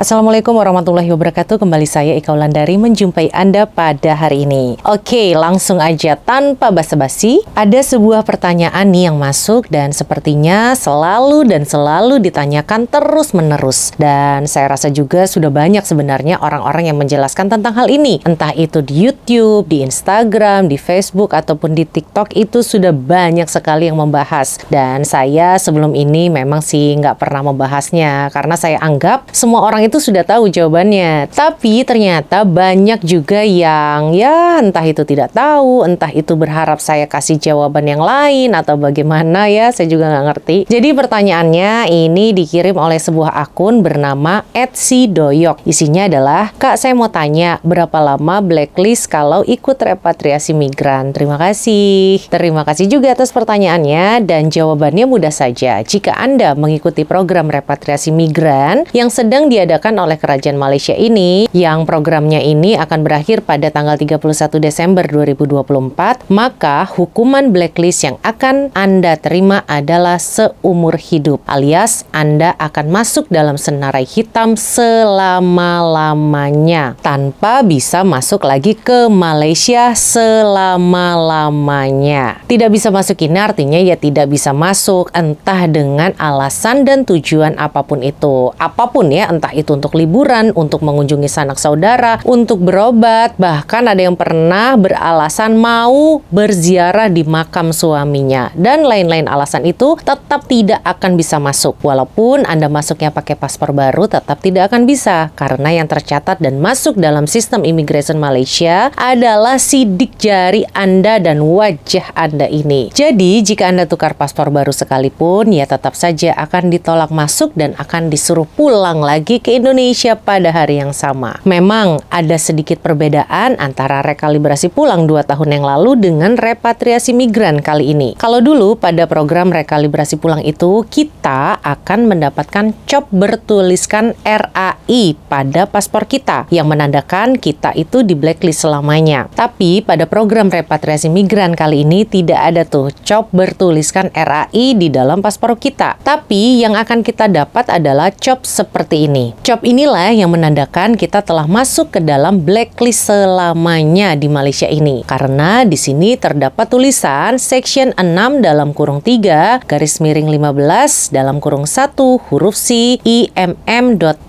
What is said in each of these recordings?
Assalamualaikum warahmatullahi wabarakatuh. Kembali saya Ika Ulandari menjumpai Anda pada hari ini. Oke, langsung aja tanpa basa-basi. Ada sebuah pertanyaan nih yang masuk dan sepertinya selalu dan selalu ditanyakan terus-menerus. Dan saya rasa juga sudah banyak sebenarnya orang-orang yang menjelaskan tentang hal ini. Entah itu di YouTube, di Instagram, di Facebook ataupun di TikTok itu sudah banyak sekali yang membahas. Dan saya sebelum ini memang sih nggak pernah membahasnya karena saya anggap semua orang itu sudah tahu jawabannya. Tapi ternyata banyak juga yang ya entah itu tidak tahu, entah itu berharap saya kasih jawaban yang lain atau bagaimana ya, saya juga nggak ngerti. Jadi pertanyaannya ini dikirim oleh sebuah akun bernama Etsy Doyok. Isinya adalah, Kak saya mau tanya berapa lama blacklist kalau ikut repatriasi migran? Terima kasih. Terima kasih juga atas pertanyaannya dan jawabannya mudah saja. Jika Anda mengikuti program repatriasi migran yang sedang diadakan diadakan oleh Kerajaan Malaysia ini, yang programnya ini akan berakhir pada tanggal 31 Desember 2024, maka hukuman blacklist yang akan Anda terima adalah seumur hidup, alias Anda akan masuk dalam senarai hitam selama-lamanya, tanpa bisa masuk lagi ke Malaysia selama-lamanya. Tidak bisa masuk ini artinya ya tidak bisa masuk, entah dengan alasan dan tujuan apapun itu. Apapun ya, entah itu untuk liburan, untuk mengunjungi sanak saudara, untuk berobat, bahkan ada yang pernah beralasan mau berziarah di makam suaminya dan lain-lain alasan itu tetap tidak akan bisa masuk. Walaupun Anda masuknya pakai paspor baru tetap tidak akan bisa karena yang tercatat dan masuk dalam sistem immigration Malaysia adalah sidik jari Anda dan wajah Anda ini. Jadi, jika Anda tukar paspor baru sekalipun, ya tetap saja akan ditolak masuk dan akan disuruh pulang lagi ke ke Indonesia pada hari yang sama. Memang ada sedikit perbedaan antara rekalibrasi pulang dua tahun yang lalu dengan repatriasi migran kali ini. Kalau dulu pada program rekalibrasi pulang itu kita akan mendapatkan cop bertuliskan RAI pada paspor kita yang menandakan kita itu di blacklist selamanya. Tapi pada program repatriasi migran kali ini tidak ada tuh cop bertuliskan RAI di dalam paspor kita. Tapi yang akan kita dapat adalah cop seperti ini. Chop inilah yang menandakan kita telah masuk ke dalam blacklist selamanya di Malaysia ini. Karena di sini terdapat tulisan section 6 dalam kurung 3 garis miring 15 dalam kurung 1 huruf C IMM.ACT 59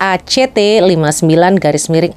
garis miring 63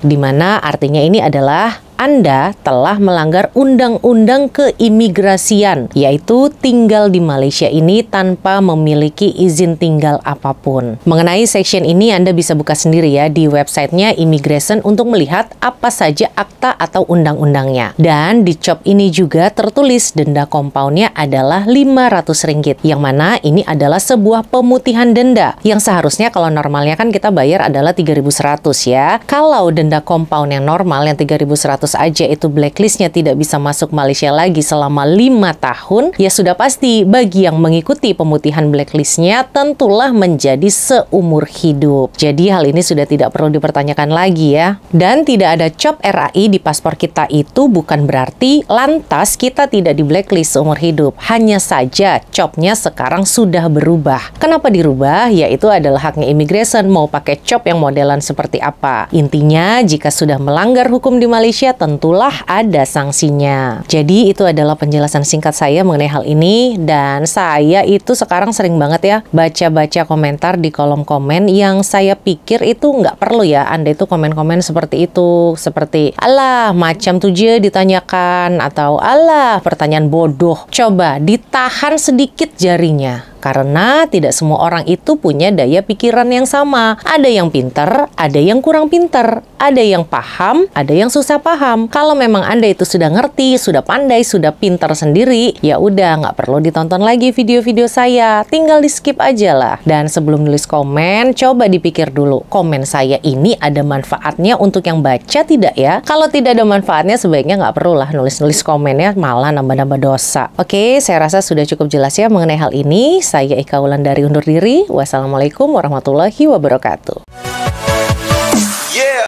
di mana artinya ini adalah anda telah melanggar undang-undang keimigrasian, yaitu tinggal di Malaysia ini tanpa memiliki izin tinggal apapun. Mengenai section ini, Anda bisa buka sendiri ya di websitenya Immigration untuk melihat apa saja akta atau undang-undangnya. Dan di COP ini juga tertulis denda kompaunnya adalah 500 ringgit, yang mana ini adalah sebuah pemutihan denda yang seharusnya kalau normalnya kan kita bayar adalah 3.100 ya. Kalau denda compound yang normal yang 3.100 status aja itu blacklistnya tidak bisa masuk Malaysia lagi selama lima tahun, ya sudah pasti bagi yang mengikuti pemutihan blacklistnya tentulah menjadi seumur hidup. Jadi hal ini sudah tidak perlu dipertanyakan lagi ya. Dan tidak ada cop RAI di paspor kita itu bukan berarti lantas kita tidak di blacklist seumur hidup. Hanya saja copnya sekarang sudah berubah. Kenapa dirubah? Yaitu adalah haknya immigration mau pakai cop yang modelan seperti apa. Intinya jika sudah melanggar hukum di Malaysia tentulah ada sanksinya. Jadi itu adalah penjelasan singkat saya mengenai hal ini dan saya itu sekarang sering banget ya baca-baca komentar di kolom komen yang saya pikir itu nggak perlu ya Anda itu komen-komen seperti itu seperti alah macam tujuh ditanyakan atau alah pertanyaan bodoh. Coba ditahan sedikit jarinya karena tidak semua orang itu punya daya pikiran yang sama. Ada yang pinter, ada yang kurang pinter, ada yang paham, ada yang susah paham. Kalau memang Anda itu sudah ngerti, sudah pandai, sudah pinter sendiri, ya udah nggak perlu ditonton lagi video-video saya. Tinggal di-skip aja lah. Dan sebelum nulis komen, coba dipikir dulu, komen saya ini ada manfaatnya untuk yang baca tidak ya? Kalau tidak ada manfaatnya, sebaiknya nggak perlu lah nulis-nulis komennya, malah nambah-nambah dosa. Oke, saya rasa sudah cukup jelas ya mengenai hal ini. Saya Eka Wulandari undur diri. Wassalamualaikum warahmatullahi wabarakatuh.